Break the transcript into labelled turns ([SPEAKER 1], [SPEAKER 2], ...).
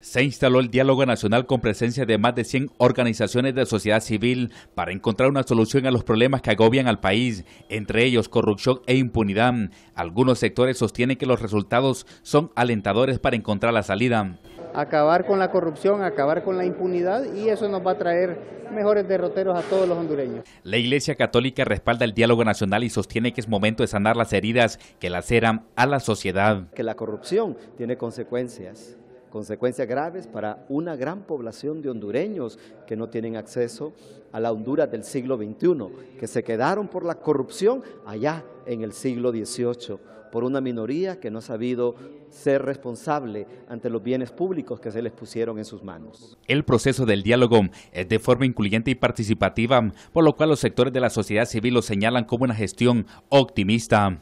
[SPEAKER 1] Se instaló el diálogo nacional con presencia de más de 100 organizaciones de sociedad civil para encontrar una solución a los problemas que agobian al país, entre ellos corrupción e impunidad. Algunos sectores sostienen que los resultados son alentadores para encontrar la salida.
[SPEAKER 2] Acabar con la corrupción, acabar con la impunidad y eso nos va a traer mejores derroteros a todos los
[SPEAKER 3] hondureños.
[SPEAKER 1] La Iglesia Católica respalda el diálogo nacional y sostiene que es momento de sanar las heridas que laceran a la sociedad.
[SPEAKER 3] Que la corrupción tiene consecuencias consecuencias graves para una gran población de hondureños que no tienen acceso a la Honduras del siglo XXI, que se quedaron por la corrupción allá en el siglo XVIII, por una minoría que no ha sabido ser responsable ante los bienes públicos que se les pusieron en sus manos.
[SPEAKER 1] El proceso del diálogo es de forma incluyente y participativa, por lo cual los sectores de la sociedad civil lo señalan como una gestión optimista.